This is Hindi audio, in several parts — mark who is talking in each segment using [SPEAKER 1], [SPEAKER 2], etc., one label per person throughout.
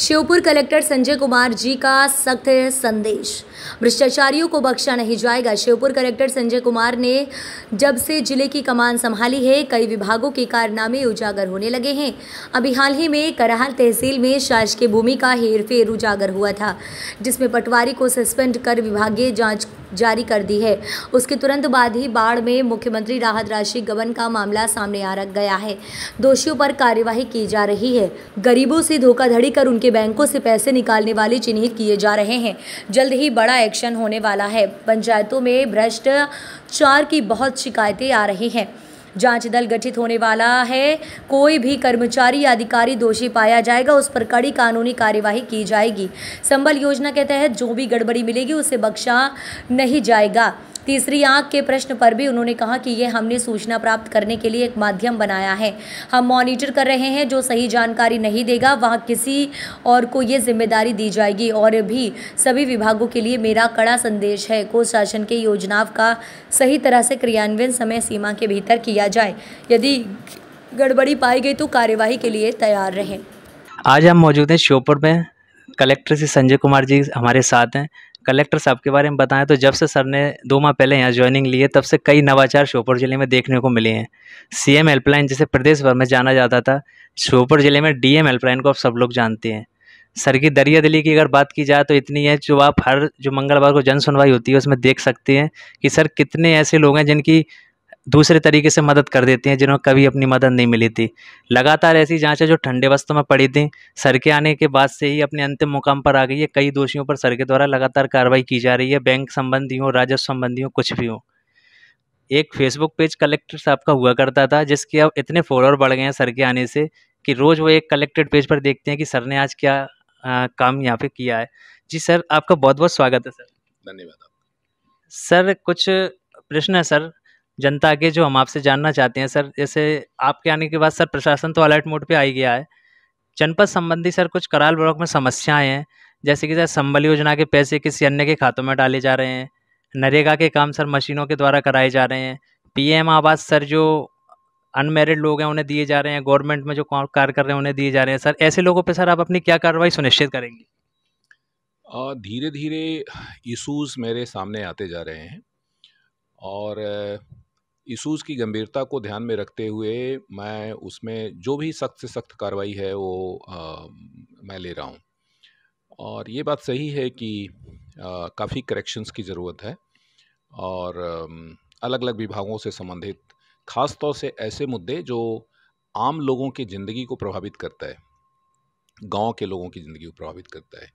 [SPEAKER 1] श्योपुर कलेक्टर संजय कुमार जी का सख्त संदेश भ्रष्टाचारियों को बख्शा नहीं जाएगा श्योपुर कलेक्टर संजय कुमार ने जब से जिले की कमान संभाली है कई विभागों के कारनामे उजागर होने लगे हैं अभी हाल ही में करहाल तहसील में शासकीय भूमि का हेरफेर उजागर हुआ था जिसमें पटवारी को सस्पेंड कर विभागीय जाँच जारी कर दी है उसके तुरंत बाद ही बाढ़ में मुख्यमंत्री राहत राशि गबन का मामला सामने आ रख गया है दोषियों पर कार्यवाही की जा रही है गरीबों से धोखाधड़ी कर उनके बैंकों से पैसे निकालने वाले चिन्हित किए जा रहे हैं जल्द ही बड़ा एक्शन होने वाला है पंचायतों में भ्रष्टाचार की बहुत शिकायतें आ रही हैं जांच दल गठित होने वाला है कोई भी कर्मचारी या अधिकारी दोषी पाया जाएगा उस पर कड़ी कानूनी कार्यवाही की जाएगी संबल योजना के तहत जो भी गड़बड़ी मिलेगी उसे बख्शा नहीं जाएगा तीसरी आंख के प्रश्न पर भी उन्होंने कहा कि ये हमने सूचना प्राप्त करने के लिए एक माध्यम बनाया है हम मॉनिटर कर रहे हैं जो सही जानकारी नहीं देगा वहाँ किसी और को ये जिम्मेदारी दी जाएगी और भी सभी विभागों के लिए मेरा कड़ा संदेश है को शासन के योजनाओं का सही तरह से क्रियान्वयन समय सीमा के भीतर किया जाए यदि गड़बड़ी पाई गई तो कार्यवाही के लिए तैयार रहें
[SPEAKER 2] आज हम मौजूद हैं श्योपुर में कलेक्टर श्री संजय कुमार जी हमारे साथ हैं कलेक्टर साहब के बारे में बताएं तो जब से सर ने दो माह पहले यहाँ ज्वाइनिंग ली है तब से कई नवाचार श्योपुर ज़िले में देखने को मिले हैं सीएम हेल्पलाइन जिसे प्रदेश भर में जाना जाता था श्योपुर ज़िले में डीएम हेल्पलाइन को आप सब लोग जानते हैं सर की दरिया दिली की अगर बात की जाए तो इतनी है जो आप हर जो मंगलवार को जन सुनवाई होती है उसमें देख सकते हैं कि सर कितने ऐसे लोग हैं जिनकी दूसरे तरीके से मदद कर देते हैं जिन्होंने कभी अपनी मदद नहीं मिली थी लगातार ऐसी जाँचें जो ठंडे वस्तु में पड़ी थी सर के आने के बाद से ही अपने अंतिम मुकाम पर आ गई है कई दोषियों पर सर के द्वारा लगातार कार्रवाई की जा रही है बैंक संबंधी हो राजस्व संबंधी हो कुछ भी हो एक फेसबुक पेज कलेक्टर साहब का हुआ करता था जिसके अब इतने फॉलोअर बढ़ गए हैं सर के आने से कि रोज़ वो एक कलेक्टेड पेज पर देखते हैं कि सर ने आज क्या आ, काम यहाँ पे किया है जी सर आपका बहुत बहुत स्वागत है
[SPEAKER 3] सर धन्यवाद
[SPEAKER 2] सर कुछ प्रश्न है सर जनता के जो हम आपसे जानना चाहते हैं सर जैसे आपके आने के बाद सर प्रशासन तो अलर्ट मोड पे आ ही गया है जनपद संबंधी सर कुछ कराल ब्लॉक में समस्याएं हैं जैसे कि सर संबल योजना के पैसे किसी अन्य के खातों में डाले जा रहे हैं नरेगा के काम सर मशीनों के द्वारा कराए जा रहे हैं पीएम आवास सर जो अनमेरिड लोग हैं उन्हें दिए जा रहे हैं गवर्नमेंट में जो कार्य कर रहे हैं उन्हें दिए जा रहे हैं सर ऐसे लोगों पर सर आप अपनी क्या कार्रवाई सुनिश्चित करेंगे
[SPEAKER 3] धीरे धीरे इशूज़ मेरे सामने आते जा रहे हैं और इशूज़ की गंभीरता को ध्यान में रखते हुए मैं उसमें जो भी सख्त से सख्त कार्रवाई है वो आ, मैं ले रहा हूँ और ये बात सही है कि काफ़ी करेक्शंस की ज़रूरत है और अलग अलग विभागों से संबंधित ख़ास तौर से ऐसे मुद्दे जो आम लोगों की ज़िंदगी को प्रभावित करता है गांव के लोगों की ज़िंदगी को प्रभावित करता है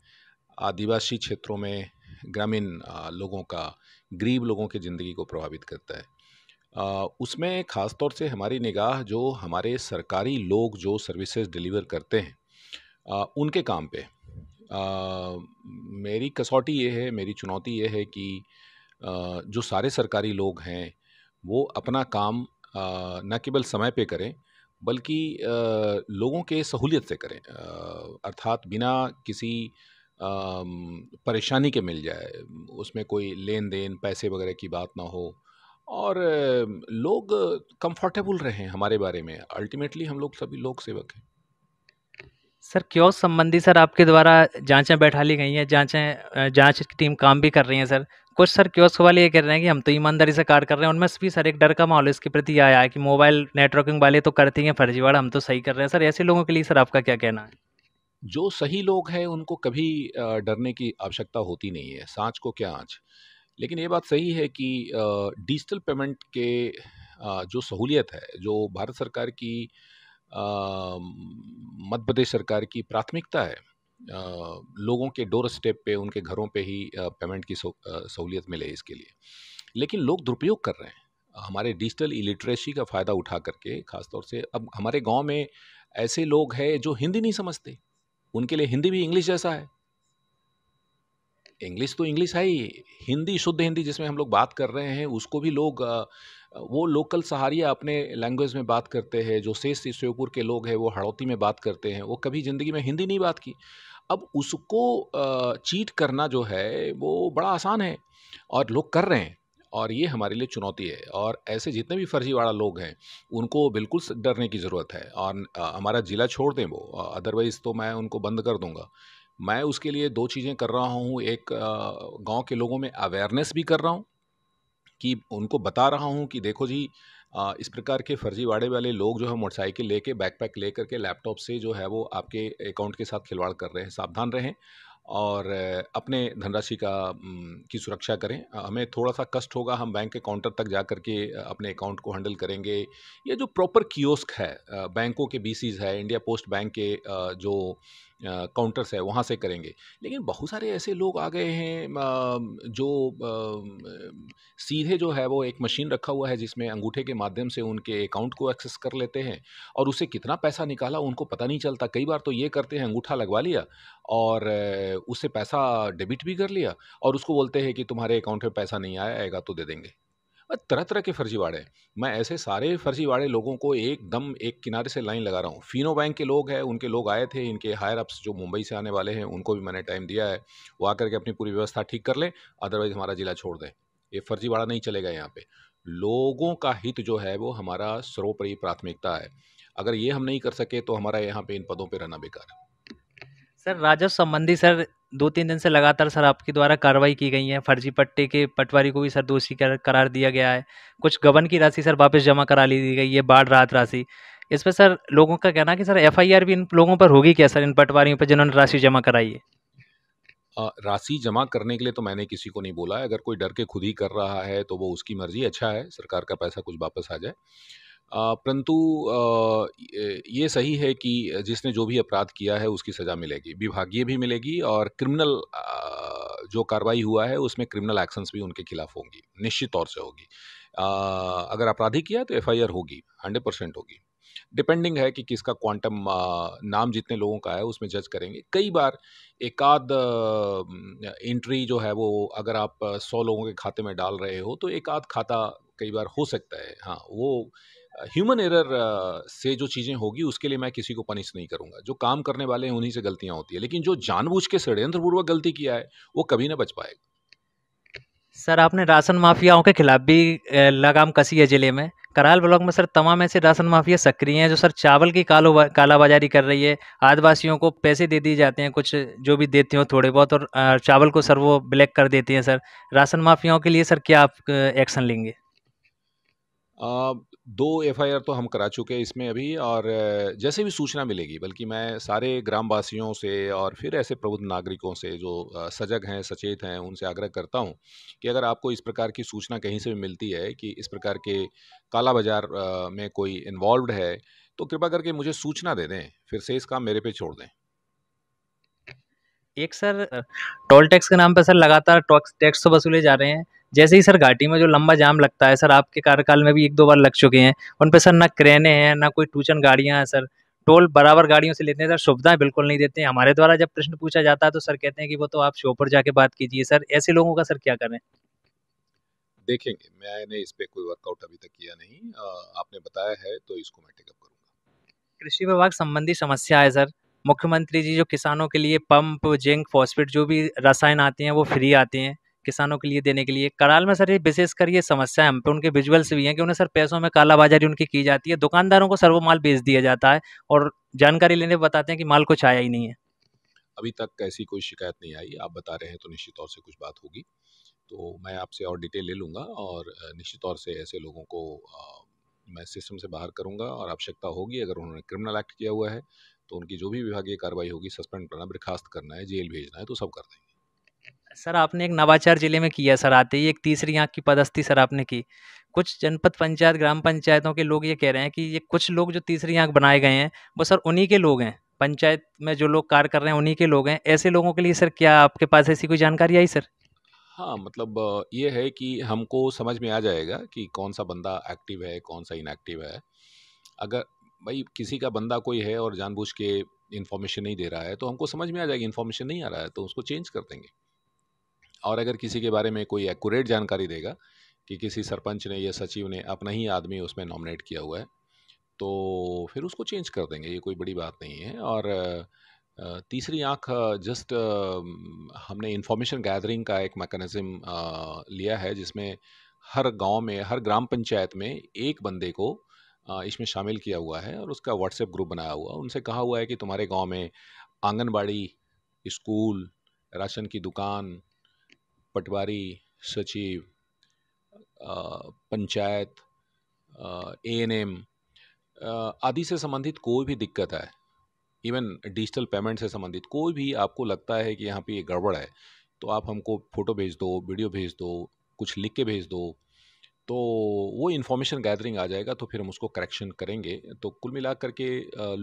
[SPEAKER 3] आदिवासी क्षेत्रों में ग्रामीण लोगों का गरीब लोगों की ज़िंदगी को प्रभावित करता है उसमें ख़ास तौर से हमारी निगाह जो हमारे सरकारी लोग जो सर्विसेज डिलीवर करते हैं आ, उनके काम पे आ, मेरी कसौटी ये है मेरी चुनौती ये है कि आ, जो सारे सरकारी लोग हैं वो अपना काम न केवल समय पे करें बल्कि लोगों के सहूलियत से करें अर्थात बिना किसी परेशानी के मिल जाए उसमें कोई लेन देन पैसे वगैरह की बात ना हो और लोग कंफर्टेबल रहे हमारे बारे में अल्टीमेटली हम लोग सभी लोक सेवक हैं
[SPEAKER 2] सर क्यों संबंधी सर आपके द्वारा जांचें बैठा ली गई हैं जांचें जांच की टीम काम भी कर रही है सर कुछ सर क्योस्क वाले ये कह रहे हैं कि हम तो ईमानदारी से कार्य कर रहे हैं उनमें भी सर एक डर का माहौल इसके प्रति आया है कि मोबाइल नेटवर्किंग वाले तो करते हैं फर्जीवाड़ा हम तो सही कर रहे हैं सर ऐसे लोगों के लिए सर आपका क्या कहना है
[SPEAKER 3] जो सही लोग हैं उनको कभी डरने की आवश्यकता होती नहीं है सांच को क्या आँच लेकिन ये बात सही है कि डिजिटल पेमेंट के जो सहूलियत है जो भारत सरकार की मध्य प्रदेश सरकार की प्राथमिकता है लोगों के डोर स्टेप पे उनके घरों पे ही पेमेंट की सहूलियत मिले इसके लिए लेकिन लोग दुरुपयोग कर रहे हैं हमारे डिजिटल इलिटरेसी का फ़ायदा उठा करके ख़ासतौर से अब हमारे गांव में ऐसे लोग हैं जो हिंदी नहीं समझते उनके लिए हिंदी भी इंग्लिश जैसा है इंग्लिश तो इंग्लिश है ही हिंदी शुद्ध हिंदी जिसमें हम लोग बात कर रहे हैं उसको भी लोग वो लोकल सहारिया अपने लैंग्वेज में बात करते हैं जो शेष श्योपुर के लोग हैं वो हड़ौती में बात करते हैं वो कभी ज़िंदगी में हिंदी नहीं बात की अब उसको चीट करना जो है वो बड़ा आसान है और लोग कर रहे हैं और ये हमारे लिए चुनौती है और ऐसे जितने भी फर्जीवाड़ा लोग हैं उनको बिल्कुल डरने की ज़रूरत है और हमारा ज़िला छोड़ दें वो अदरवाइज़ तो मैं उनको बंद कर दूंगा मैं उसके लिए दो चीज़ें कर रहा हूँ एक गांव के लोगों में अवेयरनेस भी कर रहा हूँ कि उनको बता रहा हूँ कि देखो जी इस प्रकार के फर्जीवाड़े वाले लोग जो है मोटरसाइकिल लेके बैकपैक लेकर के लैपटॉप से जो है वो आपके अकाउंट के साथ खिलवाड़ कर रहे हैं सावधान रहें और अपने धनराशि का की सुरक्षा करें हमें थोड़ा सा कष्ट होगा हम बैंक के काउंटर तक जा कर के अपने अकाउंट को हैंडल करेंगे ये जो प्रॉपर कियोस्क है बैंकों के बीसीज है इंडिया पोस्ट बैंक के जो काउंटर्स है वहाँ से करेंगे लेकिन बहुत सारे ऐसे लोग आ गए हैं जो सीधे जो है वो एक मशीन रखा हुआ है जिसमें अंगूठे के माध्यम से उनके अकाउंट को एक्सेस कर लेते हैं और उसे कितना पैसा निकाला उनको पता नहीं चलता कई बार तो ये करते हैं अंगूठा लगवा लिया और उससे पैसा डेबिट भी कर लिया और उसको बोलते हैं कि तुम्हारे अकाउंट में पैसा नहीं आएगा तो दे देंगे और तरह तरह के फर्जीवाड़े हैं मैं ऐसे सारे फर्जीवाड़े लोगों को एकदम एक किनारे से लाइन लगा रहा हूँ फिनो बैंक के लोग हैं उनके लोग आए थे इनके हायर अप्स जो मुंबई से आने वाले हैं उनको भी मैंने टाइम दिया है वो आकर के अपनी पूरी व्यवस्था ठीक कर लें अदरवाइज़ हमारा ज़िला छोड़ दें ये फर्जीवाड़ा नहीं चलेगा यहाँ पर लोगों का हित जो है वो हमारा सर्वोपरि प्राथमिकता है अगर ये हम नहीं कर सके तो हमारा यहाँ पर इन पदों पर रहना बेकार है सर
[SPEAKER 2] राजस्व संबंधी सर दो तीन दिन से लगातार सर आपके द्वारा कार्रवाई की गई है फर्जी पट्टे के पटवारी को भी सर दोषी कर करार दिया गया है कुछ गबन की राशि सर वापस जमा करा ली दी गई है बाढ़ राहत राशि इस पर सर लोगों का कहना कि सर एफआईआर भी इन लोगों पर होगी क्या सर इन पटवारियों पर जिन्होंने राशि जमा कराई
[SPEAKER 3] है राशि जमा करने के लिए तो मैंने किसी को नहीं बोला है अगर कोई डर के खुद ही कर रहा है तो वो उसकी मर्जी अच्छा है सरकार का पैसा कुछ वापस आ जाए परंतु ये सही है कि जिसने जो भी अपराध किया है उसकी सज़ा मिलेगी विभागीय भी मिलेगी और क्रिमिनल जो कार्रवाई हुआ है उसमें क्रिमिनल एक्शंस भी उनके खिलाफ होंगी निश्चित तौर से होगी अगर अपराधी किया तो एफआईआर होगी हंड्रेड परसेंट होगी डिपेंडिंग है कि किसका क्वांटम नाम जितने लोगों का है उसमें जज करेंगे कई बार आध एंट्री जो है वो अगर आप सौ लोगों के खाते में डाल रहे हो तो आध खाता कई बार हो सकता है हाँ वो ह्यूमन एरर uh, से जो चीज़ें होगी उसके लिए मैं किसी को पनिश नहीं करूंगा जो काम करने वाले हैं उन्हीं से गलतियां होती है लेकिन जो जानबूझ के षड्यंत्रपूर्वक गलती किया है वो कभी ना बच पाएगा
[SPEAKER 2] सर आपने राशन माफियाओं के खिलाफ भी लगाम कसी है जिले में कराल ब्लॉक में सर तमाम ऐसे राशन माफिया सक्रिय हैं जो सर चावल की कालो कालाबाजारी कर रही है आदिवासियों को पैसे दे दिए जाते हैं कुछ जो भी देते हो थोड़े बहुत और चावल को सर वो ब्लैक कर देते हैं सर राशन माफियाओं के लिए सर क्या आप एक्शन लेंगे
[SPEAKER 3] दो एफआईआर तो हम करा चुके हैं इसमें अभी और जैसे भी सूचना मिलेगी बल्कि मैं सारे ग्रामवासियों से और फिर ऐसे प्रबुद्ध नागरिकों से जो सजग हैं सचेत हैं उनसे आग्रह करता हूं कि अगर आपको इस प्रकार की सूचना कहीं से भी मिलती है कि इस प्रकार के काला बाजार में कोई इन्वॉल्व है तो कृपा करके मुझे सूचना दे दें फिर से इस काम मेरे पे छोड़ दें एक सर
[SPEAKER 2] टोल टैक्स के नाम पर सर लगातार टैक्स तो वसूले जा रहे हैं जैसे ही सर घाटी में जो लंबा जाम लगता है सर आपके कार्यकाल में भी एक दो बार लग चुके हैं उन पर सर ना क्रेने हैं ना कोई टूचन गाड़ियाँ हैं सर टोल बराबर गाड़ियों से लेते हैं सर सुविधाएं बिल्कुल नहीं देते हैं हमारे द्वारा जब प्रश्न पूछा जाता है तो सर कहते हैं कि वो तो आप शो पर जाके बात कीजिए सर ऐसे लोगों का सर क्या करें
[SPEAKER 3] देखेंगे मैंने इस पर कोई वर्कआउट अभी तक किया नहीं आपने बताया है तो इसको मैं टेकअप
[SPEAKER 2] करूँगा कृषि विभाग संबंधी समस्या है सर मुख्यमंत्री जी जो किसानों के लिए पंप जिंक फॉस्फेट जो भी रसायन आते हैं वो फ्री आते हैं किसानों के लिए देने के लिए कराल में सर ये विशेषकर ये समस्या है हम पे उनके विजुअल्स भी हैं कि उन्हें सर पैसों में कालाबाजारी उनकी की जाती है दुकानदारों को सर्वो माल बेच दिया जाता है और जानकारी लेने बताते हैं कि माल कुछ आया ही नहीं है
[SPEAKER 3] अभी तक ऐसी कोई शिकायत नहीं आई आप बता रहे हैं तो निश्चित तौर से कुछ बात होगी तो मैं आपसे और डिटेल ले लूँगा और निश्चित तौर से ऐसे लोगों को मैं सिस्टम से बाहर करूँगा और आवश्यकता होगी अगर उन्होंने क्रिमिनल एक्ट किया हुआ है तो उनकी जो भी विभागीय कार्रवाई होगी सस्पेंड करना बर्खास्त करना है जेल भेजना है तो सब कर देंगे
[SPEAKER 2] सर आपने एक नवाचार जिले में किया सर आते ही एक तीसरी आँख की पदस्थी सर आपने की कुछ जनपद पंचायत ग्राम पंचायतों के लोग ये कह रहे हैं कि ये कुछ लोग जो तीसरी आँख बनाए गए हैं वो सर उन्हीं के लोग हैं पंचायत में जो लोग कार्य कर रहे हैं उन्हीं के लोग हैं ऐसे लोगों के लिए सर क्या आपके पास ऐसी कोई जानकारी आई सर
[SPEAKER 3] हाँ मतलब ये है कि हमको समझ में आ जाएगा कि कौन सा बंदा एक्टिव है कौन सा इनएक्टिव है अगर भाई किसी का बंदा कोई है और जानबूझ के इन्फॉर्मेशन नहीं दे रहा है तो हमको समझ में आ जाएगी इन्फॉर्मेशन नहीं आ रहा है तो उसको चेंज कर देंगे और अगर किसी के बारे में कोई एक्यूरेट जानकारी देगा कि किसी सरपंच ने या सचिव ने अपना ही आदमी उसमें नॉमिनेट किया हुआ है तो फिर उसको चेंज कर देंगे ये कोई बड़ी बात नहीं है और तीसरी आंख जस्ट हमने इंफॉर्मेशन गैदरिंग का एक मैकेनिज़्म लिया है जिसमें हर गांव में हर ग्राम पंचायत में एक बंदे को इसमें शामिल किया हुआ है और उसका व्हाट्सएप ग्रुप बनाया हुआ उनसे कहा हुआ है कि तुम्हारे गांव में आंगनबाड़ी स्कूल राशन की दुकान पटवारी सचिव पंचायत ए एन एम आदि से संबंधित कोई भी दिक्कत है इवन डिजिटल पेमेंट से संबंधित कोई भी आपको लगता है कि यहाँ पे ये गड़बड़ है तो आप हमको फ़ोटो भेज दो वीडियो भेज दो कुछ लिख के भेज दो तो वो इन्फॉर्मेशन गैदरिंग आ जाएगा तो फिर हम उसको करेक्शन करेंगे तो कुल मिला करके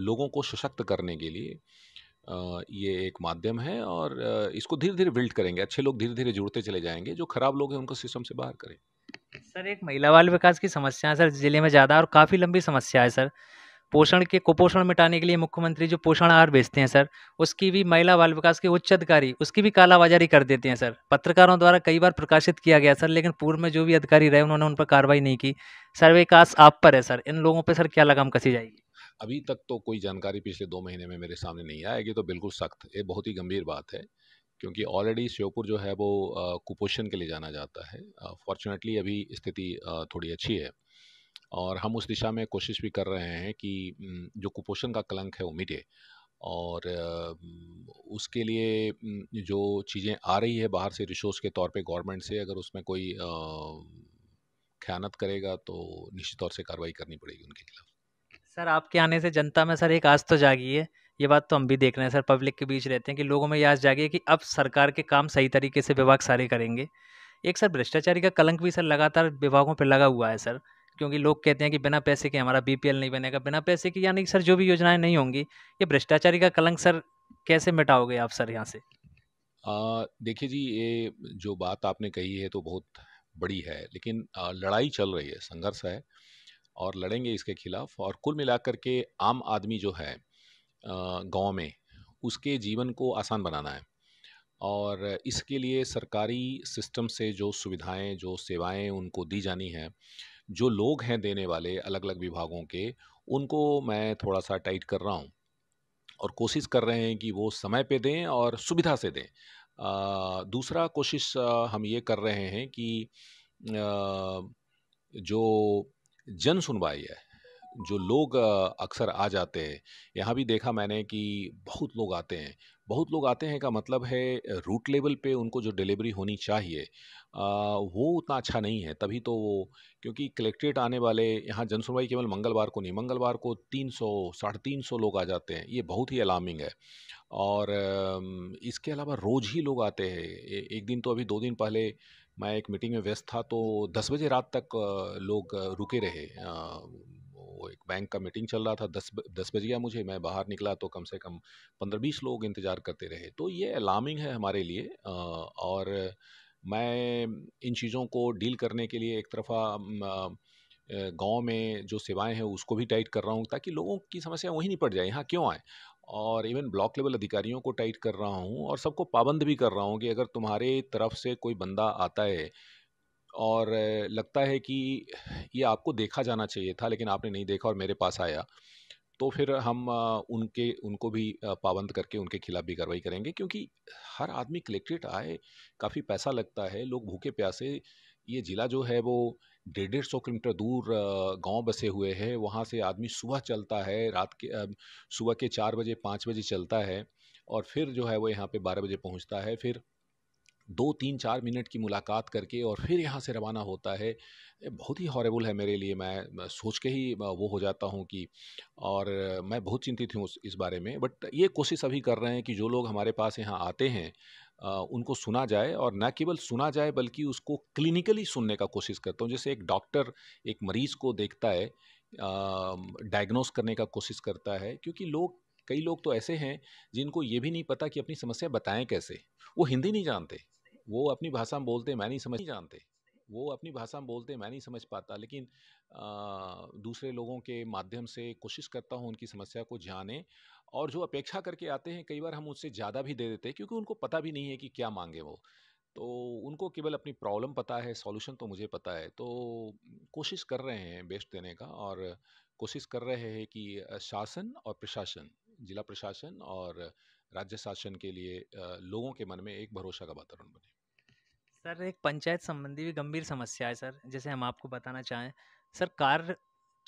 [SPEAKER 3] लोगों को सशक्त करने के लिए ये एक माध्यम है और इसको धीरे-धीरे बिल्ड करेंगे, अच्छे लोग धीरे-धीरे जुड़ते चले जाएंगे जो खराब लोग हैं उनको सिस्टम से बाहर करें। सर, एक
[SPEAKER 2] महिला बाल विकास की समस्या है सर ज़िले में ज़्यादा और काफ़ी लंबी समस्या है सर। पोषण के कुपोषण मिटाने के लिए मुख्यमंत्री जो पोषण आहार भेजते हैं सर उसकी भी महिला बाल विकास के उच्च अधिकारी उसकी भी कालाबाजारी कर देते हैं सर पत्रकारों द्वारा कई बार प्रकाशित किया गया सर लेकिन पूर्व में जो भी अधिकारी रहे उन्होंने उन पर कार्रवाई नहीं की सर वे आप पर है सर इन लोगों पर सर क्या लगाम कसी जाएगी
[SPEAKER 3] अभी तक तो कोई जानकारी पिछले दो महीने में मेरे सामने नहीं आएगी तो बिल्कुल सख्त ये बहुत ही गंभीर बात है क्योंकि ऑलरेडी श्योपुर जो है वो कुपोषण के लिए जाना जाता है फॉर्चुनेटली अभी स्थिति थोड़ी अच्छी है और हम उस दिशा में कोशिश भी कर रहे हैं कि जो कुपोषण का कलंक है वो मिटे और उसके लिए जो चीज़ें आ रही है बाहर से रिसोर्स के तौर पे गवर्नमेंट से अगर उसमें कोई ख्यानत करेगा तो निश्चित तौर से कार्रवाई करनी पड़ेगी उनके
[SPEAKER 2] खिलाफ सर आपके आने से जनता में सर एक आज तो जागी है ये बात तो हम भी देख रहे हैं सर पब्लिक के बीच रहते हैं कि लोगों में ये आज जागी है कि अब सरकार के काम सही तरीके से विभाग सारे करेंगे एक सर भ्रष्टाचारी का कलंक भी सर लगातार विभागों पर लगा हुआ है सर क्योंकि लोग कहते हैं कि बिना पैसे के हमारा बीपीएल नहीं बनेगा बिना पैसे की यानी सर जो भी योजनाएं नहीं होंगी ये भ्रष्टाचारी का कलंक सर कैसे मिटाओगे आप
[SPEAKER 3] सर यहाँ से देखिए जी ये जो बात आपने कही है तो बहुत बड़ी है लेकिन आ, लड़ाई चल रही है संघर्ष है और लड़ेंगे इसके खिलाफ और कुल मिलाकर के आम आदमी जो है गांव में उसके जीवन को आसान बनाना है और इसके लिए सरकारी सिस्टम से जो सुविधाएं जो सेवाएं उनको दी जानी हैं जो लोग हैं देने वाले अलग अलग विभागों के उनको मैं थोड़ा सा टाइट कर रहा हूँ और कोशिश कर रहे हैं कि वो समय पे दें और सुविधा से दें आ, दूसरा कोशिश हम ये कर रहे हैं कि आ, जो जन सुनवाई है जो लोग अक्सर आ जाते हैं यहाँ भी देखा मैंने कि बहुत लोग आते हैं बहुत लोग आते हैं का मतलब है रूट लेवल पे उनको जो डिलीवरी होनी चाहिए आ, वो उतना अच्छा नहीं है तभी तो वो क्योंकि कलेक्ट्रेट आने वाले यहाँ जनसुनवाई केवल मंगलवार को नहीं मंगलवार को तीन सौ साढ़े तीन सौ लोग आ जाते हैं ये बहुत ही अलार्मिंग है और इसके अलावा रोज़ ही लोग आते हैं एक दिन तो अभी दो दिन पहले मैं एक मीटिंग में व्यस्त था तो दस बजे रात तक लोग रुके रहे वो एक बैंक का मीटिंग चल रहा था दस दस बज गया मुझे मैं बाहर निकला तो कम से कम पंद्रह बीस लोग इंतज़ार करते रहे तो ये अलार्मिंग है हमारे लिए और मैं इन चीज़ों को डील करने के लिए एक तरफा गांव में जो सेवाएं हैं उसको भी टाइट कर रहा हूं ताकि लोगों की समस्या वहीं नहीं पड़ जाए यहाँ क्यों आए और इवन ब्लॉक लेवल अधिकारियों को टाइट कर रहा हूँ और सबको पाबंद भी कर रहा हूँ कि अगर तुम्हारे तरफ से कोई बंदा आता है और लगता है कि ये आपको देखा जाना चाहिए था लेकिन आपने नहीं देखा और मेरे पास आया तो फिर हम उनके उनको भी पाबंद करके उनके खिलाफ़ भी कार्रवाई करेंगे क्योंकि हर आदमी कलेक्ट्रेट आए काफ़ी पैसा लगता है लोग भूखे प्यासे ये ज़िला जो है वो डेढ़ डेढ़ सौ किलोमीटर दूर गांव बसे हुए हैं वहाँ से आदमी सुबह चलता है रात के सुबह के चार बजे पाँच बजे चलता है और फिर जो है वो यहाँ पे बारह बजे पहुँचता है फिर दो तीन चार मिनट की मुलाकात करके और फिर यहाँ से रवाना होता है बहुत ही हॉरेबल है मेरे लिए मैं सोच के ही वो हो जाता हूँ कि और मैं बहुत चिंतित हूँ इस बारे में बट ये कोशिश अभी कर रहे हैं कि जो लोग हमारे पास यहाँ आते हैं उनको सुना जाए और न केवल सुना जाए बल्कि उसको क्लिनिकली सुनने का कोशिश करता हूँ जैसे एक डॉक्टर एक मरीज़ को देखता है डायग्नोस करने का कोशिश करता है क्योंकि लोग कई लोग तो ऐसे हैं जिनको ये भी नहीं पता कि अपनी समस्या बताएं कैसे वो हिंदी नहीं जानते वो अपनी भाषा में बोलते मैं नहीं समझ नहीं जानते वो अपनी भाषा में बोलते मैं नहीं समझ पाता लेकिन आ, दूसरे लोगों के माध्यम से कोशिश करता हूँ उनकी समस्या को जाने और जो अपेक्षा करके आते हैं कई बार हम उससे ज़्यादा भी दे देते हैं क्योंकि उनको पता भी नहीं है कि क्या मांगे वो तो उनको केवल अपनी प्रॉब्लम पता है सॉल्यूशन तो मुझे पता है तो कोशिश कर रहे हैं बेस्ट देने का और कोशिश कर रहे हैं कि शासन और प्रशासन जिला प्रशासन और राज्य शासन के लिए लोगों के मन में एक भरोसा का वातावरण बने
[SPEAKER 2] सर एक पंचायत संबंधी भी गंभीर समस्या है सर जैसे हम आपको बताना चाहें सर कार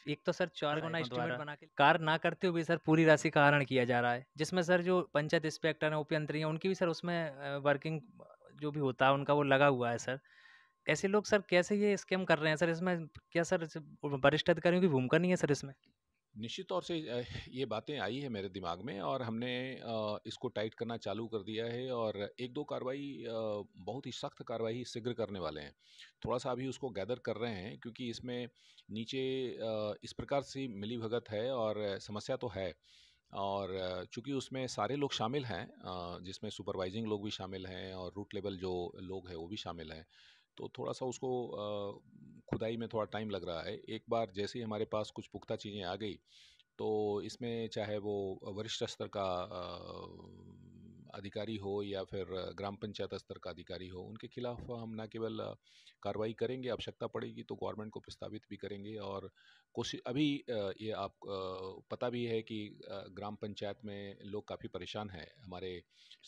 [SPEAKER 2] एक तो सर चार हाँ, गुना एस्टिमेट बना के कार ना करते हुए सर पूरी राशि का हरण किया जा रहा है जिसमें सर जो पंचायत इंस्पेक्टर हैं उपयंत्री हैं उनकी भी सर उसमें वर्किंग जो भी होता है उनका वो लगा हुआ है सर ऐसे लोग सर कैसे ये स्कैम कर रहे हैं सर इसमें क्या सर वरिष्ठ अधिकारियों की भूमिका नहीं है सर इसमें
[SPEAKER 3] निश्चित तौर से ये बातें आई है मेरे दिमाग में और हमने इसको टाइट करना चालू कर दिया है और एक दो कार्रवाई बहुत ही सख्त कार्रवाई शीघ्र करने वाले हैं थोड़ा सा अभी उसको गैदर कर रहे हैं क्योंकि इसमें नीचे इस प्रकार से मिली भगत है और समस्या तो है और चूंकि उसमें सारे लोग शामिल हैं जिसमें सुपरवाइजिंग लोग भी शामिल हैं और रूट लेवल जो लोग हैं वो भी शामिल हैं तो थोड़ा सा उसको खुदाई में थोड़ा टाइम लग रहा है एक बार जैसे ही हमारे पास कुछ पुख्ता चीज़ें आ गई तो इसमें चाहे वो वरिष्ठ स्तर का अधिकारी हो या फिर ग्राम पंचायत स्तर का अधिकारी हो उनके खिलाफ हम न केवल कार्रवाई करेंगे आवश्यकता पड़ेगी तो गवर्नमेंट को प्रस्तावित भी करेंगे और कोशिश अभी ये आप पता भी है कि ग्राम पंचायत में लोग काफ़ी परेशान हैं हमारे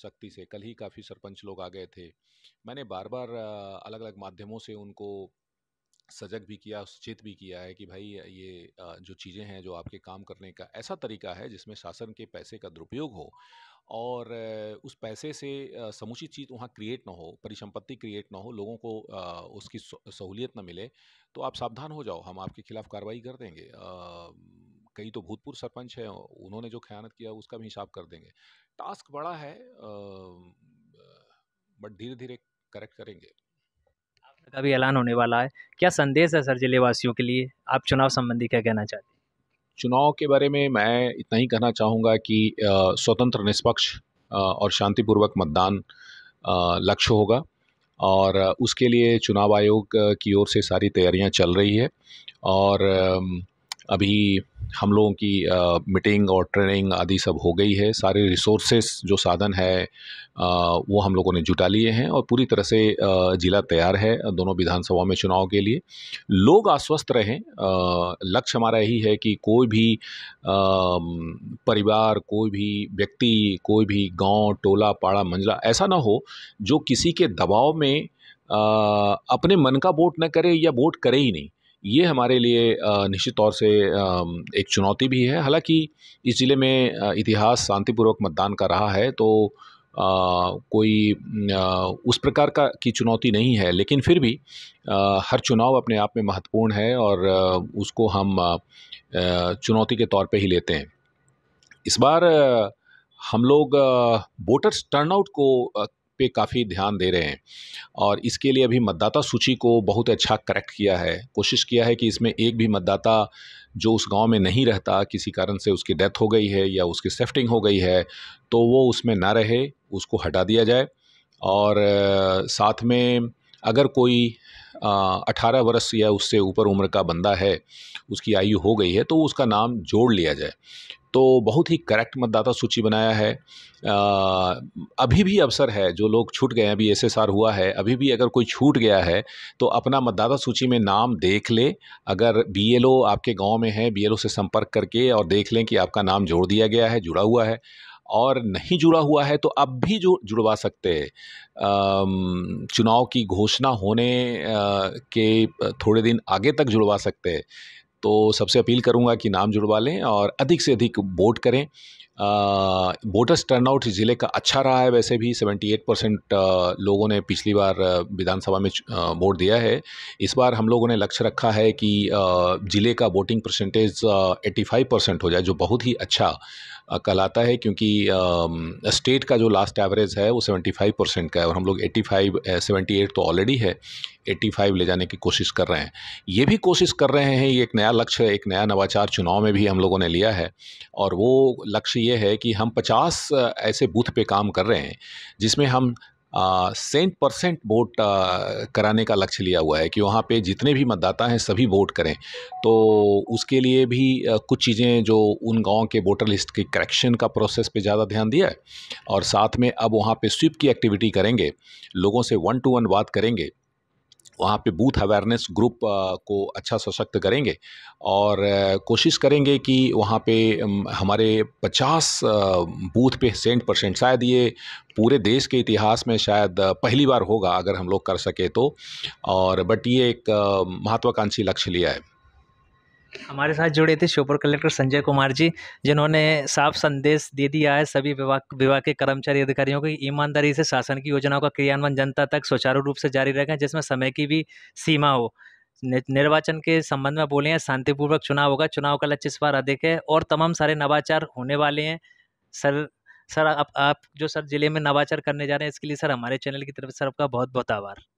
[SPEAKER 3] सख्ती से कल ही काफ़ी सरपंच लोग आ गए थे मैंने बार बार अलग अलग माध्यमों से उनको सजग भी किया सचेत भी किया है कि भाई ये जो चीज़ें हैं जो आपके काम करने का ऐसा तरीका है जिसमें शासन के पैसे का दुरुपयोग हो और उस पैसे से समुचित चीज़ वहाँ क्रिएट ना हो परिसंपत्ति क्रिएट ना हो लोगों को उसकी सहूलियत ना मिले तो आप सावधान हो जाओ हम आपके खिलाफ़ कार्रवाई कर देंगे कई तो भूतपूर्व सरपंच हैं उन्होंने जो ख्यानत किया उसका भी हिसाब कर देंगे टास्क बड़ा है बट धीरे धीरे करेक्ट करेंगे
[SPEAKER 2] का भी ऐलान होने वाला है क्या संदेश है सर जिलेवासियों के लिए आप चुनाव संबंधी क्या कहना चाहते हैं
[SPEAKER 3] चुनाव के बारे में मैं इतना ही कहना चाहूँगा कि स्वतंत्र निष्पक्ष और शांतिपूर्वक मतदान लक्ष्य होगा और उसके लिए चुनाव आयोग की ओर से सारी तैयारियां चल रही है और अभी हम लोगों की आ, मीटिंग और ट्रेनिंग आदि सब हो गई है सारे रिसोर्सेस जो साधन है आ, वो हम लोगों ने जुटा लिए हैं और पूरी तरह से ज़िला तैयार है दोनों विधानसभा में चुनाव के लिए लोग आश्वस्त रहें लक्ष्य हमारा यही है कि कोई भी परिवार कोई भी व्यक्ति कोई भी गांव टोला पाड़ा मंजला ऐसा ना हो जो किसी के दबाव में आ, अपने मन का वोट न करे या वोट करे ही नहीं ये हमारे लिए निश्चित तौर से एक चुनौती भी है हालांकि इस ज़िले में इतिहास शांतिपूर्वक मतदान का रहा है तो कोई उस प्रकार का की चुनौती नहीं है लेकिन फिर भी हर चुनाव अपने आप में महत्वपूर्ण है और उसको हम चुनौती के तौर पे ही लेते हैं इस बार हम लोग वोटर्स टर्नआउट को पे काफ़ी ध्यान दे रहे हैं और इसके लिए अभी मतदाता सूची को बहुत अच्छा करेक्ट किया है कोशिश किया है कि इसमें एक भी मतदाता जो उस गांव में नहीं रहता किसी कारण से उसकी डेथ हो गई है या उसकी सेफ्टिंग हो गई है तो वो उसमें ना रहे उसको हटा दिया जाए और साथ में अगर कोई अठारह वर्ष या उससे ऊपर उम्र का बंदा है उसकी आयु हो गई है तो उसका नाम जोड़ लिया जाए तो बहुत ही करेक्ट मतदाता सूची बनाया है आ, अभी भी अवसर है जो लोग छूट गए हैं अभी एस एस आर हुआ है अभी भी अगर कोई छूट गया है तो अपना मतदाता सूची में नाम देख ले अगर बी एल ओ आपके गांव में है बी एल ओ से संपर्क करके और देख लें कि आपका नाम जोड़ दिया गया है जुड़ा हुआ है और नहीं जुड़ा हुआ है तो अब भी जो जुड़वा सकते हैं चुनाव की घोषणा होने आ, के थोड़े दिन आगे तक जुड़वा सकते हैं तो सबसे अपील करूँगा कि नाम जुड़वा लें और अधिक से अधिक वोट करें वोटर्स टर्नआउट ज़िले का अच्छा रहा है वैसे भी 78 परसेंट लोगों ने पिछली बार विधानसभा में वोट दिया है इस बार हम लोगों ने लक्ष्य रखा है कि ज़िले का वोटिंग परसेंटेज 85 परसेंट हो जाए जो बहुत ही अच्छा कल आता है क्योंकि स्टेट का जो लास्ट एवरेज है वो 75 परसेंट का है और हम लोग 85 एट तो ऑलरेडी है 85 ले जाने की कोशिश कर रहे हैं ये भी कोशिश कर रहे हैं ये एक नया लक्ष्य एक नया नवाचार चुनाव में भी हम लोगों ने लिया है और वो लक्ष्य ये है कि हम 50 ऐसे बूथ पे काम कर रहे हैं जिसमें हम सेंट परसेंट वोट कराने का लक्ष्य लिया हुआ है कि वहाँ पे जितने भी मतदाता हैं सभी वोट करें तो उसके लिए भी कुछ चीज़ें जो उन गाँव के वोटर लिस्ट के करेक्शन का प्रोसेस पे ज़्यादा ध्यान दिया है और साथ में अब वहाँ पे स्वीप की एक्टिविटी करेंगे लोगों से वन टू वन बात करेंगे वहाँ पे बूथ अवेयरनेस ग्रुप को अच्छा सशक्त करेंगे और कोशिश करेंगे कि वहाँ पे हमारे 50 बूथ पे सेंट परसेंट शायद ये पूरे देश के इतिहास में शायद पहली बार होगा अगर हम लोग कर सके तो और बट ये एक महत्वाकांक्षी लक्ष्य लिया है
[SPEAKER 2] हमारे साथ जुड़े थे श्योपुर कलेक्टर संजय कुमार जी जिन्होंने साफ संदेश दे दिया है सभी विभाग विभाग के कर्मचारी अधिकारियों को ईमानदारी से शासन की योजनाओं का क्रियान्वयन जनता तक सुचारू रूप से जारी रखें जिसमें समय की भी सीमा हो निर्वाचन के संबंध में बोले हैं शांतिपूर्वक चुनाव होगा चुनाव का लक्ष्य इस बार अधिक है और तमाम सारे नवाचार होने वाले हैं सर सर आप, आप जो सर जिले में नवाचार करने जा रहे हैं इसके लिए सर हमारे चैनल की तरफ से सर आपका बहुत बहुत आभार